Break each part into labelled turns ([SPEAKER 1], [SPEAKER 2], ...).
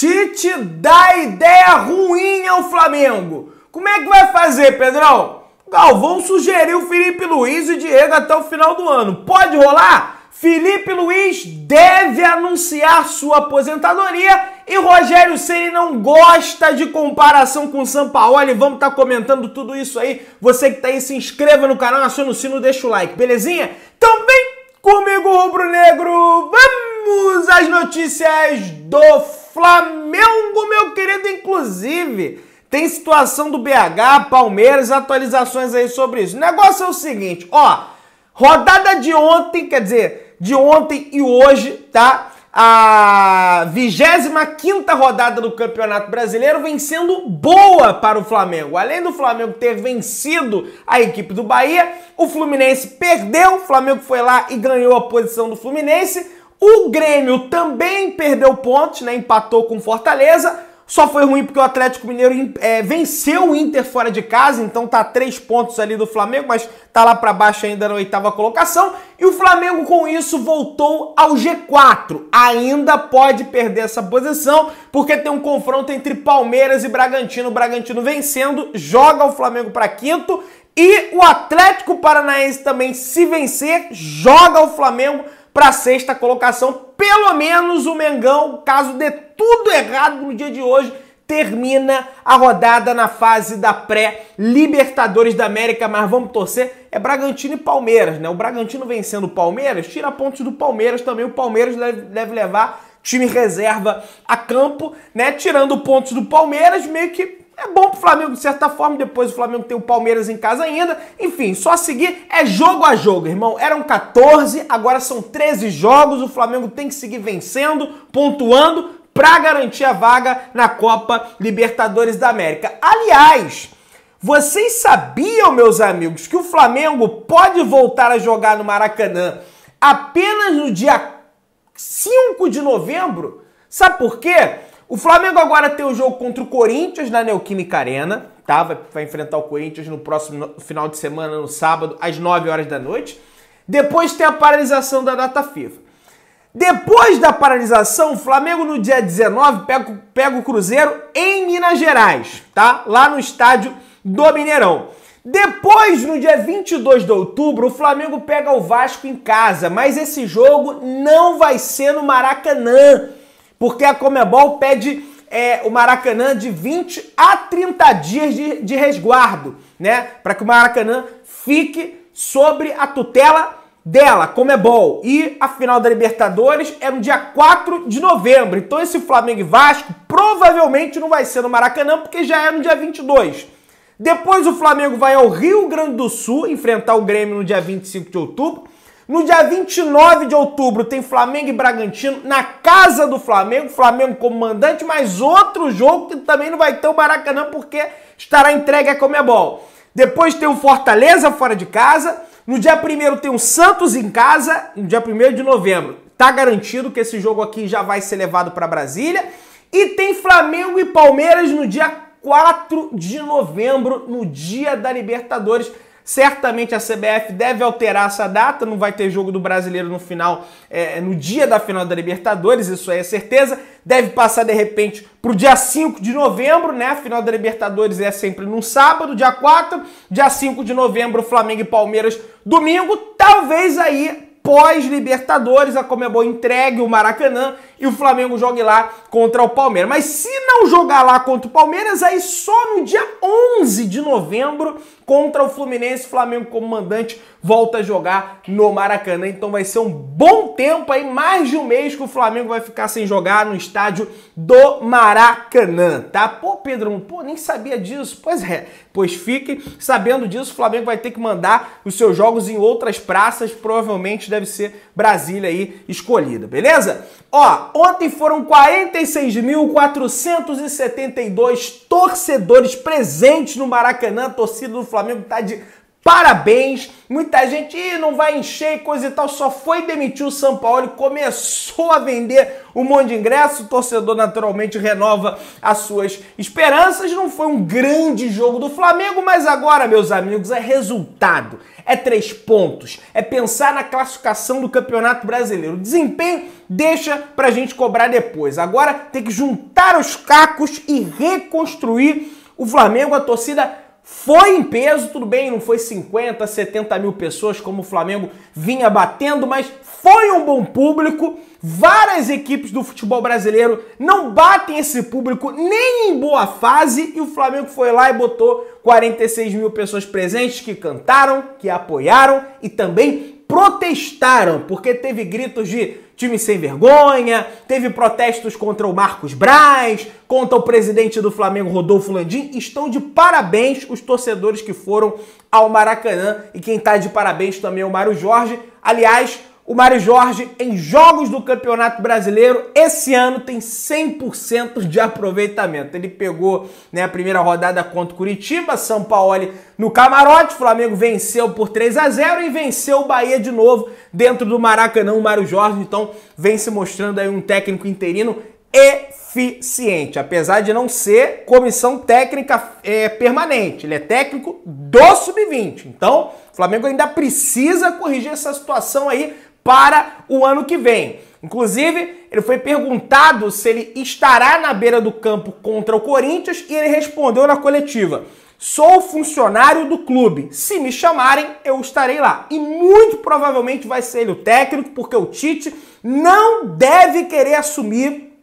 [SPEAKER 1] Tite dá ideia ruim ao Flamengo. Como é que vai fazer, Pedrão? Galvão sugeriu Felipe Luiz e Diego até o final do ano. Pode rolar? Felipe Luiz deve anunciar sua aposentadoria e Rogério Ceni não gosta de comparação com o Sampaoli. Vamos estar tá comentando tudo isso aí. Você que está aí, se inscreva no canal, aciona o sino, deixa o like, belezinha? Também então comigo, Rubro Negro. Vamos! Vamos às notícias do Flamengo, meu querido. Inclusive, tem situação do BH, Palmeiras, atualizações aí sobre isso. O negócio é o seguinte, ó. Rodada de ontem, quer dizer, de ontem e hoje, tá? A 25 rodada do Campeonato Brasileiro vem sendo boa para o Flamengo. Além do Flamengo ter vencido a equipe do Bahia, o Fluminense perdeu, o Flamengo foi lá e ganhou a posição do Fluminense. O Grêmio também perdeu pontos, né? Empatou com Fortaleza. Só foi ruim porque o Atlético Mineiro é, venceu o Inter fora de casa, então tá três pontos ali do Flamengo, mas tá lá para baixo ainda na oitava colocação. E o Flamengo com isso voltou ao G4. Ainda pode perder essa posição porque tem um confronto entre Palmeiras e Bragantino. O Bragantino vencendo joga o Flamengo para quinto e o Atlético Paranaense também se vencer joga o Flamengo para sexta colocação. Pelo menos o Mengão, caso dê tudo errado no dia de hoje, termina a rodada na fase da pré-Libertadores da América, mas vamos torcer, é Bragantino e Palmeiras, né? O Bragantino vencendo o Palmeiras, tira pontos do Palmeiras também, o Palmeiras deve levar time reserva a campo, né? Tirando pontos do Palmeiras, meio que é bom pro Flamengo de certa forma, depois o Flamengo tem o Palmeiras em casa ainda. Enfim, só seguir é jogo a jogo, irmão. Eram 14, agora são 13 jogos, o Flamengo tem que seguir vencendo, pontuando para garantir a vaga na Copa Libertadores da América. Aliás, vocês sabiam, meus amigos, que o Flamengo pode voltar a jogar no Maracanã apenas no dia 5 de novembro? Sabe por quê? O Flamengo agora tem o um jogo contra o Corinthians na Neoquímica Arena, tá? Vai, vai, enfrentar o Corinthians no próximo final de semana, no sábado, às 9 horas da noite. Depois tem a paralisação da data FIFA. Depois da paralisação, o Flamengo no dia 19 pega, pega o Cruzeiro em Minas Gerais, tá? Lá no estádio do Mineirão. Depois, no dia 22 de outubro, o Flamengo pega o Vasco em casa, mas esse jogo não vai ser no Maracanã porque a Comebol pede é, o Maracanã de 20 a 30 dias de, de resguardo, né? Para que o Maracanã fique sobre a tutela dela, Comebol. E a final da Libertadores é no dia 4 de novembro. Então esse Flamengo e Vasco provavelmente não vai ser no Maracanã, porque já é no dia 22. Depois o Flamengo vai ao Rio Grande do Sul enfrentar o Grêmio no dia 25 de outubro. No dia 29 de outubro tem Flamengo e Bragantino na casa do Flamengo, Flamengo comandante, mas outro jogo que também não vai ter o Maracanã porque estará entregue a Comebol. Depois tem o Fortaleza fora de casa, no dia 1 tem o Santos em casa, no dia 1 de novembro. Tá garantido que esse jogo aqui já vai ser levado para Brasília. E tem Flamengo e Palmeiras no dia 4 de novembro, no dia da Libertadores. Certamente a CBF deve alterar essa data, não vai ter jogo do brasileiro no final, é, no dia da final da Libertadores, isso aí é certeza. Deve passar de repente para o dia 5 de novembro, né? A final da Libertadores é sempre no sábado, dia 4, dia 5 de novembro, Flamengo e Palmeiras, domingo. Talvez aí pós-Libertadores, a Comebol entregue o Maracanã e o Flamengo jogue lá contra o Palmeiras. Mas se não jogar lá contra o Palmeiras, aí só no dia 11 de novembro contra o Fluminense, Flamengo como mandante volta a jogar no Maracanã. Então vai ser um bom tempo aí, mais de um mês que o Flamengo vai ficar sem jogar no estádio do Maracanã, tá? Pô, Pedro, pô, nem sabia disso. Pois é, pois fique sabendo disso, o Flamengo vai ter que mandar os seus jogos em outras praças, provavelmente deve ser Brasília aí escolhida, beleza? Ó, ontem foram 46.472 torcedores presentes no Maracanã, torcida do Flamengo Flamengo tá de Parabéns! Muita gente Ih, não vai encher e coisa e tal, só foi demitir o São Paulo, e começou a vender um monte de ingresso, o torcedor naturalmente renova as suas esperanças. Não foi um grande jogo do Flamengo, mas agora, meus amigos, é resultado, é três pontos, é pensar na classificação do Campeonato Brasileiro. Desempenho deixa pra gente cobrar depois. Agora tem que juntar os cacos e reconstruir o Flamengo, a torcida foi em peso, tudo bem, não foi 50, 70 mil pessoas como o Flamengo vinha batendo, mas foi um bom público. Várias equipes do futebol brasileiro não batem esse público nem em boa fase e o Flamengo foi lá e botou 46 mil pessoas presentes que cantaram, que apoiaram e também protestaram, porque teve gritos de time sem vergonha, teve protestos contra o Marcos Braz, contra o presidente do Flamengo, Rodolfo Landim. Estão de parabéns os torcedores que foram ao Maracanã e quem está de parabéns também é o Mário Jorge. Aliás, o Mário Jorge, em jogos do Campeonato Brasileiro, esse ano tem 100% de aproveitamento. Ele pegou né, a primeira rodada contra o Curitiba, São Paulo no camarote, o Flamengo venceu por 3 a 0 e venceu o Bahia de novo dentro do Maracanã, o Mário Jorge. Então, vem se mostrando aí um técnico interino eficiente, apesar de não ser comissão técnica é, permanente. Ele é técnico do sub-20. Então, o Flamengo ainda precisa corrigir essa situação aí para o ano que vem. Inclusive, ele foi perguntado se ele estará na beira do campo contra o Corinthians e ele respondeu na coletiva: Sou funcionário do clube. Se me chamarem, eu estarei lá. E muito provavelmente vai ser ele o técnico, porque o Tite não deve querer assumir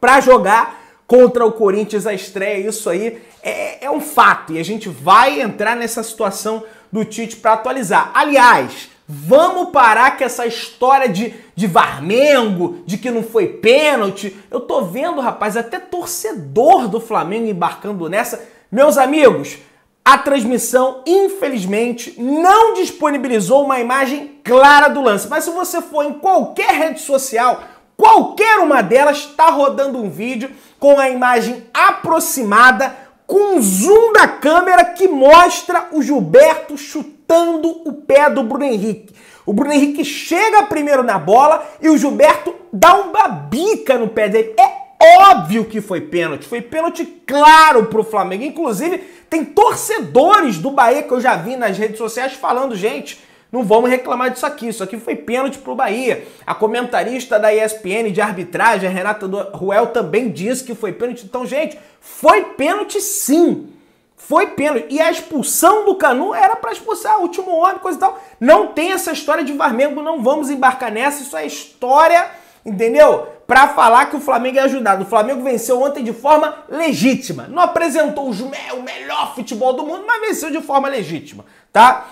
[SPEAKER 1] para jogar contra o Corinthians a estreia. Isso aí é, é um fato e a gente vai entrar nessa situação do Tite para atualizar. Aliás. Vamos parar com essa história de, de Varmengo, de que não foi pênalti. Eu tô vendo, rapaz, até torcedor do Flamengo embarcando nessa. Meus amigos, a transmissão, infelizmente, não disponibilizou uma imagem clara do lance. Mas se você for em qualquer rede social, qualquer uma delas está rodando um vídeo com a imagem aproximada, com zoom da câmera que mostra o Gilberto chutando chutando o pé do Bruno Henrique. O Bruno Henrique chega primeiro na bola e o Gilberto dá uma bica no pé dele. É óbvio que foi pênalti, foi pênalti claro para o Flamengo. Inclusive, tem torcedores do Bahia que eu já vi nas redes sociais falando, gente, não vamos reclamar disso aqui. Isso aqui foi pênalti pro Bahia. A comentarista da ESPN de arbitragem, a Renata Ruel, também disse que foi pênalti. Então, gente, foi pênalti sim. Foi pênalti. E a expulsão do Canu era para expulsar, último homem, coisa e tal. Não tem essa história de Varmengo, não vamos embarcar nessa. Isso é história, entendeu? Para falar que o Flamengo é ajudado. O Flamengo venceu ontem de forma legítima. Não apresentou o melhor futebol do mundo, mas venceu de forma legítima, tá?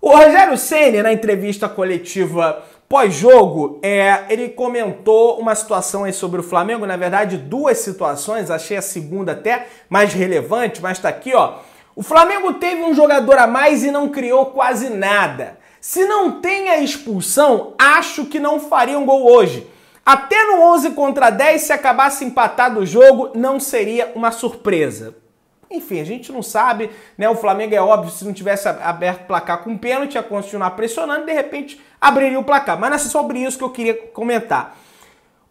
[SPEAKER 1] O Rogério Senna, na entrevista coletiva Pós-jogo, é, ele comentou uma situação aí sobre o Flamengo, na verdade duas situações, achei a segunda até mais relevante, mas tá aqui, ó. O Flamengo teve um jogador a mais e não criou quase nada. Se não tem a expulsão, acho que não faria um gol hoje. Até no 11 contra 10, se acabasse empatado o jogo, não seria uma surpresa. Enfim, a gente não sabe, né? O Flamengo é óbvio, se não tivesse aberto o placar com um pênalti, ia continuar pressionando, de repente abriria o placar. Mas não é sobre isso que eu queria comentar.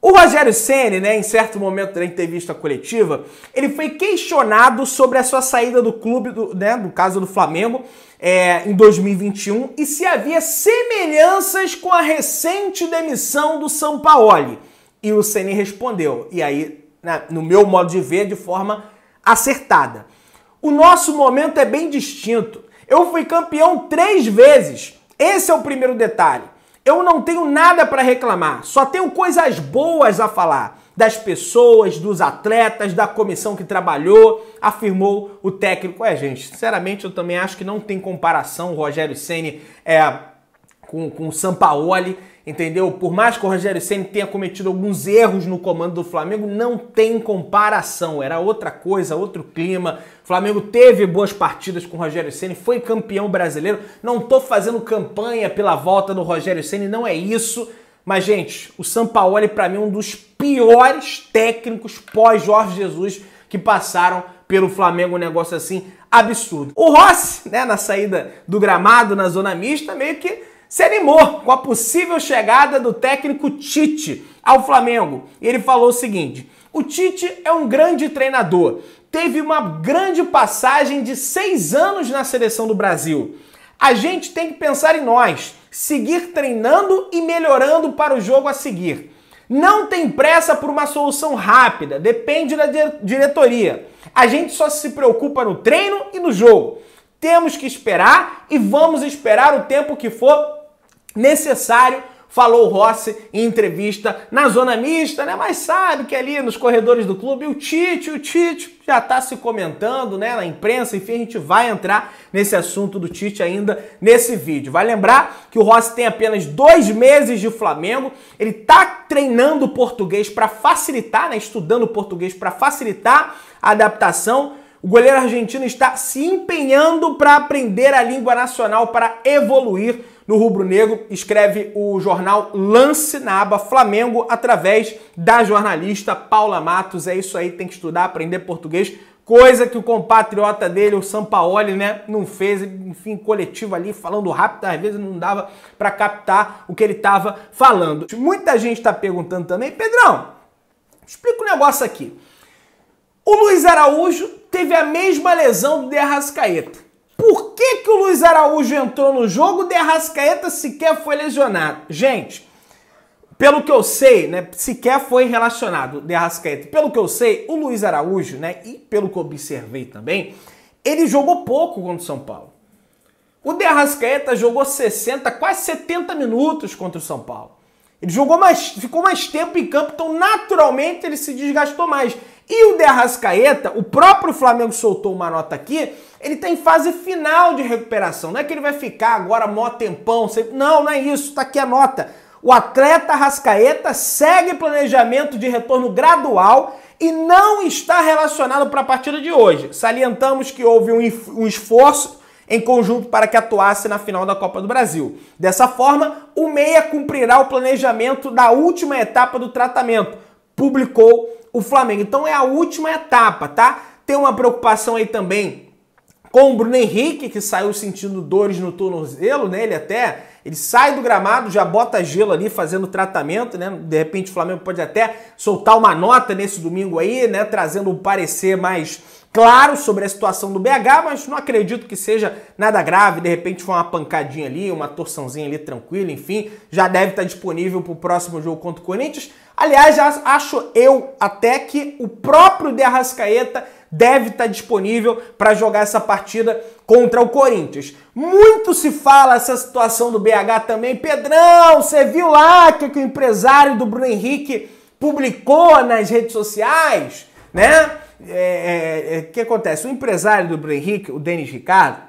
[SPEAKER 1] O Rogério Ceni, né, em certo momento da entrevista coletiva, ele foi questionado sobre a sua saída do clube, do, né, no caso do Flamengo, é, em 2021, e se havia semelhanças com a recente demissão do São Paulo. E o Ceni respondeu, e aí, na, né, no meu modo de ver, de forma acertada. O nosso momento é bem distinto. Eu fui campeão três vezes. Esse é o primeiro detalhe. Eu não tenho nada para reclamar, só tenho coisas boas a falar das pessoas, dos atletas, da comissão que trabalhou, afirmou o técnico. É, gente, sinceramente eu também acho que não tem comparação o Rogério Ceni é, com, com o Sampaoli entendeu? Por mais que o Rogério Senna tenha cometido alguns erros no comando do Flamengo, não tem comparação. Era outra coisa, outro clima. O Flamengo teve boas partidas com o Rogério Senna, foi campeão brasileiro. Não tô fazendo campanha pela volta do Rogério Senna, não é isso. Mas, gente, o Sampaoli, para mim, é um dos piores técnicos pós-Jorge Jesus que passaram pelo Flamengo, um negócio assim absurdo. O Rossi, né, na saída do gramado, na zona mista, meio que se animou com a possível chegada do técnico Tite ao Flamengo. E ele falou o seguinte: o Tite é um grande treinador, teve uma grande passagem de seis anos na seleção do Brasil. A gente tem que pensar em nós, seguir treinando e melhorando para o jogo a seguir. Não tem pressa por uma solução rápida, depende da diretoria. A gente só se preocupa no treino e no jogo. Temos que esperar e vamos esperar o tempo que for necessário falou Rossi em entrevista na zona mista, né? Mas sabe que ali nos corredores do clube o Tite, o Tite já está se comentando, né, na imprensa, enfim, a gente vai entrar nesse assunto do Tite ainda nesse vídeo. Vai lembrar que o Rossi tem apenas dois meses de Flamengo, ele tá treinando português para facilitar, né, estudando português para facilitar a adaptação. O goleiro argentino está se empenhando para aprender a língua nacional para evoluir no Rubro Negro, escreve o jornal Lance na aba Flamengo através da jornalista Paula Matos. É isso aí, tem que estudar, aprender português. Coisa que o compatriota dele, o Sampaoli, né, não fez, enfim, coletivo ali, falando rápido, às vezes não dava para captar o que ele estava falando. Muita gente está perguntando também, Pedrão, explica o um negócio aqui. O Luiz Araújo teve a mesma lesão do De Arrascaeta. Por que, que o Luiz Araújo entrou no jogo? O Arrascaeta sequer foi lesionado. Gente, pelo que eu sei, né, sequer foi relacionado de Arrascaeta. Pelo que eu sei, o Luiz Araújo, né, e pelo que observei também, ele jogou pouco contra o São Paulo. O de Arrascaeta jogou 60, quase 70 minutos contra o São Paulo. Ele jogou mais, ficou mais tempo em campo, então naturalmente ele se desgastou mais. E o De Arrascaeta, o próprio Flamengo soltou uma nota aqui, ele está em fase final de recuperação. Não é que ele vai ficar agora mó tempão, sempre... não, não é isso, está aqui a nota. O atleta Rascaeta segue planejamento de retorno gradual e não está relacionado para a partida de hoje. Salientamos que houve um, um esforço em conjunto para que atuasse na final da Copa do Brasil. Dessa forma, o Meia cumprirá o planejamento da última etapa do tratamento, publicou o Flamengo. Então é a última etapa, tá? Tem uma preocupação aí também com o Bruno Henrique, que saiu sentindo dores no tornozelo, né? Ele até ele sai do gramado, já bota gelo ali fazendo tratamento, né? De repente o Flamengo pode até soltar uma nota nesse domingo aí, né? Trazendo um parecer mais claro sobre a situação do BH, mas não acredito que seja nada grave. De repente foi uma pancadinha ali, uma torçãozinha ali tranquila, enfim. Já deve estar disponível para o próximo jogo contra o Corinthians. Aliás, acho eu até que o próprio De Arrascaeta deve estar disponível para jogar essa partida contra o Corinthians. Muito se fala essa situação do BH também. Pedrão, você viu lá que, que o empresário do Bruno Henrique publicou nas redes sociais, né? É, é, é, que acontece? O empresário do Bruno Henrique, o Denis Ricardo,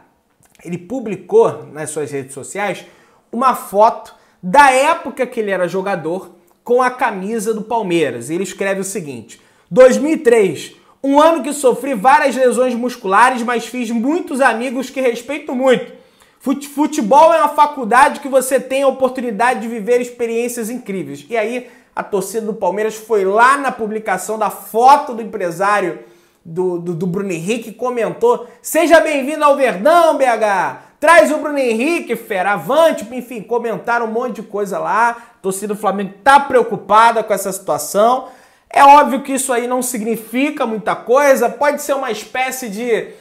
[SPEAKER 1] ele publicou nas suas redes sociais uma foto da época que ele era jogador com a camisa do Palmeiras. Ele escreve o seguinte: 2003, um ano que sofri várias lesões musculares, mas fiz muitos amigos que respeito muito. Futebol é uma faculdade que você tem a oportunidade de viver experiências incríveis. E aí a torcida do Palmeiras foi lá na publicação da foto do empresário do, do, do Bruno Henrique comentou: Seja bem-vindo ao Verdão, BH! Traz o Bruno Henrique, fera, avante, enfim, comentaram um monte de coisa lá. A torcida do Flamengo tá preocupada com essa situação. É óbvio que isso aí não significa muita coisa, pode ser uma espécie de é,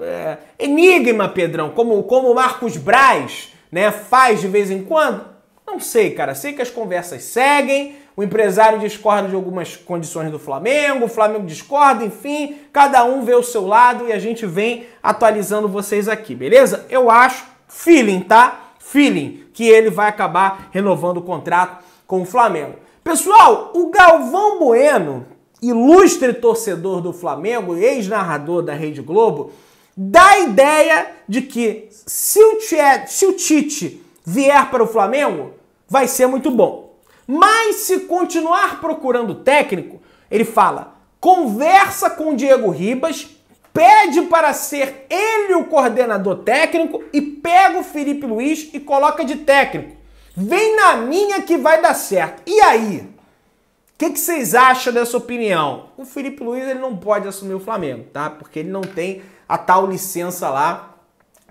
[SPEAKER 1] é, enigma, Pedrão, como, como o Marcos Braz né, faz de vez em quando. Não sei, cara. Sei que as conversas seguem, o empresário discorda de algumas condições do Flamengo, o Flamengo discorda, enfim, cada um vê o seu lado e a gente vem atualizando vocês aqui, beleza? Eu acho, feeling, tá? Feeling, que ele vai acabar renovando o contrato com o Flamengo. Pessoal, o Galvão Bueno, ilustre torcedor do Flamengo, ex-narrador da Rede Globo, dá a ideia de que se o, Tite vier para o Flamengo, vai ser muito bom. Mas se continuar procurando técnico, ele fala: conversa com o Diego Ribas, pede para ser ele o coordenador técnico e pega o Felipe Luiz e coloca de técnico. Vem na minha que vai dar certo. E aí? O que, que, vocês acham dessa opinião? O Felipe Luiz ele não pode assumir o Flamengo, tá? Porque ele não tem a tal licença lá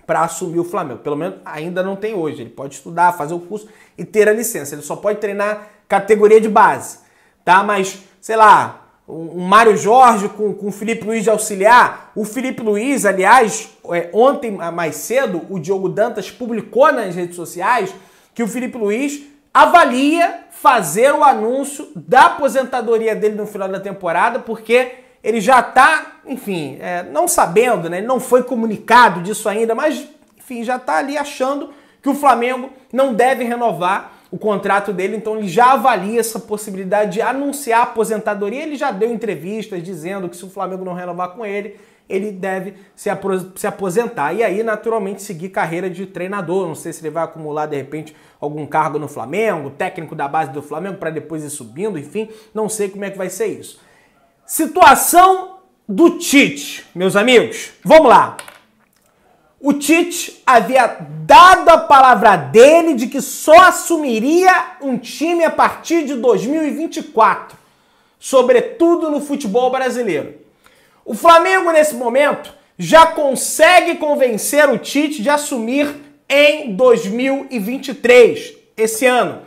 [SPEAKER 1] para assumir o Flamengo. Pelo menos ainda não tem hoje. Ele pode estudar, fazer o curso e ter a licença. Ele só pode treinar categoria de base, tá? Mas, sei lá, um Mário Jorge com, com o Felipe Luiz de auxiliar. O Felipe Luiz, aliás, é, ontem mais cedo, o Diogo Dantas publicou nas redes sociais que o Felipe Luiz avalia fazer o anúncio da aposentadoria dele no final da temporada, porque ele já está, enfim, é, não sabendo, né? não foi comunicado disso ainda, mas, enfim, já está ali achando que o Flamengo não deve renovar o contrato dele, então ele já avalia essa possibilidade de anunciar a aposentadoria. Ele já deu entrevistas dizendo que se o Flamengo não renovar com ele, ele deve se, aposentar. E aí, naturalmente, seguir carreira de treinador. Não sei se ele vai acumular, de repente, algum cargo no Flamengo, técnico da base do Flamengo, para depois ir subindo, enfim. Não sei como é que vai ser isso. Situação do Tite, meus amigos. Vamos lá. O Tite havia dado a palavra dele de que só assumiria um time a partir de 2024, sobretudo no futebol brasileiro. O Flamengo, nesse momento, já consegue convencer o Tite de assumir em 2023, esse ano.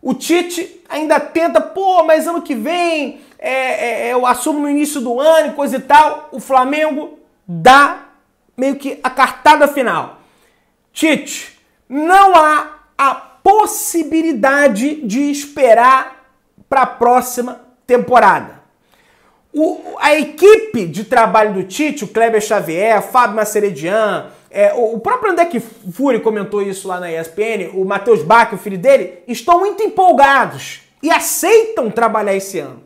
[SPEAKER 1] O Tite ainda tenta, pô, mas ano que vem é, é, é, eu assumo no início do ano e coisa e tal. O Flamengo dá meio que a cartada final. Tite, não há a possibilidade de esperar para a próxima temporada. O, a equipe de trabalho do Tite, o Kleber Xavier, Fábio Maceredian, é, o, o, próprio André Fury comentou isso lá na ESPN, o Matheus Bach, o filho dele, estão muito empolgados e aceitam trabalhar esse ano.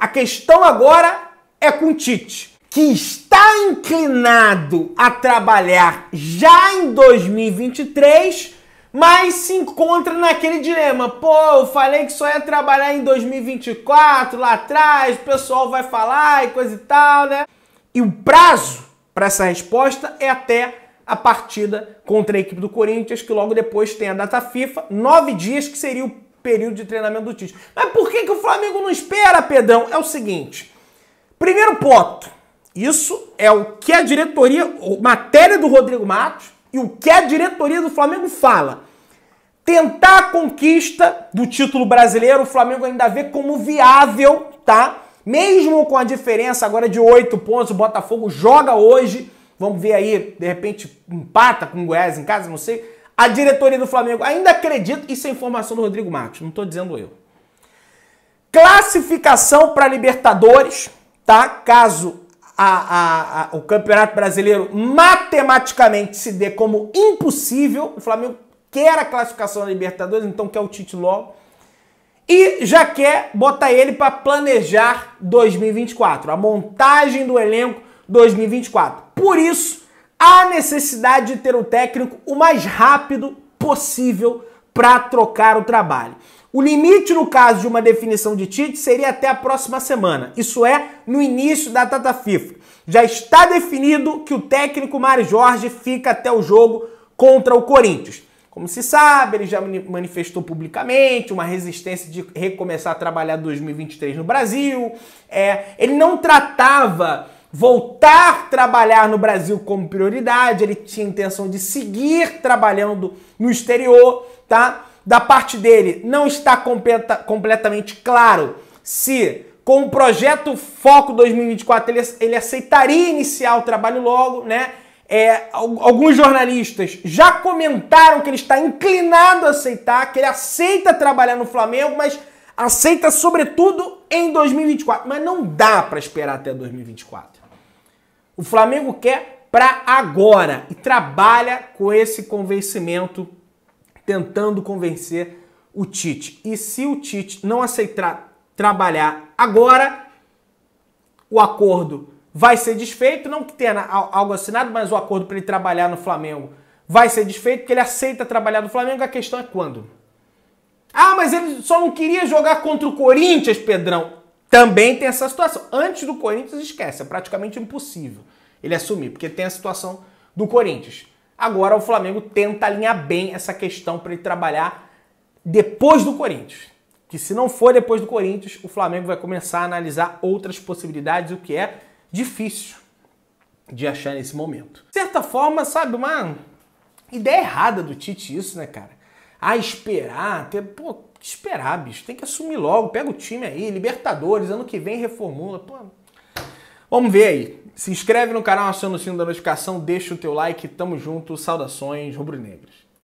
[SPEAKER 1] A questão agora é com o Tite, que está inclinado a trabalhar já em 2023, mas se encontra naquele dilema. Pô, eu falei que só ia trabalhar em 2024, lá atrás, o pessoal vai falar e coisa e tal, né? E o prazo para essa resposta é até a partida contra a equipe do Corinthians, que logo depois tem a data FIFA, nove dias, que seria o período de treinamento do Tite. Mas por que, que o Flamengo não espera, Pedrão? É o seguinte: primeiro ponto, isso é o que a diretoria, matéria do Rodrigo Matos e o que a diretoria do Flamengo fala. Tentar a conquista do título brasileiro, o Flamengo ainda vê como viável, tá? Mesmo com a diferença agora de oito pontos, o Botafogo joga hoje. Vamos ver aí, de repente empata com o Goiás em casa, não sei a diretoria do Flamengo ainda acredita, isso é informação do Rodrigo Matos, não estou dizendo eu. Classificação para Libertadores, tá? Caso a, a, a, o Campeonato Brasileiro matematicamente se dê como impossível, o Flamengo quer a classificação da Libertadores, então quer o título logo e já quer botar ele para planejar 2024, a montagem do elenco 2024. Por isso há necessidade de ter o técnico o mais rápido possível para trocar o trabalho. O limite no caso de uma definição de Tite seria até a próxima semana, isso é, no início da data FIFA. Já está definido que o técnico Mário Jorge fica até o jogo contra o Corinthians. Como se sabe, ele já manifestou publicamente uma resistência de recomeçar a trabalhar 2023 no Brasil. É, ele não tratava voltar a trabalhar no Brasil como prioridade, ele tinha intenção de seguir trabalhando no exterior, tá? Da parte dele, não está completa, completamente claro se com o projeto Foco 2024 ele, ele aceitaria iniciar o trabalho logo, né? É, alguns jornalistas já comentaram que ele está inclinado a aceitar, que ele aceita trabalhar no Flamengo, mas aceita sobretudo em 2024. Mas não dá para esperar até 2024. O Flamengo quer para agora e trabalha com esse convencimento, tentando convencer o Tite. E se o Tite não aceitar trabalhar agora, o acordo vai ser desfeito, não que tenha algo assinado, mas o acordo para ele trabalhar no Flamengo vai ser desfeito, porque ele aceita trabalhar no Flamengo, a questão é quando. Ah, mas ele só não queria jogar contra o Corinthians, Pedrão. Também tem essa situação. Antes do Corinthians, esquece, é praticamente impossível ele assumir, porque tem a situação do Corinthians. Agora o Flamengo tenta alinhar bem essa questão para ele trabalhar depois do Corinthians. Que se não for depois do Corinthians, o Flamengo vai começar a analisar outras possibilidades, o que é difícil de achar nesse momento. De certa forma, sabe, uma ideia errada do Tite isso, né, cara? a esperar, até, pô, esperar, bicho, tem que assumir logo, pega o time aí, Libertadores, ano que vem reformula, pô. Vamos ver aí. Se inscreve no canal, aciona o sino da notificação, deixa o teu like, tamo junto, saudações rubro-negros.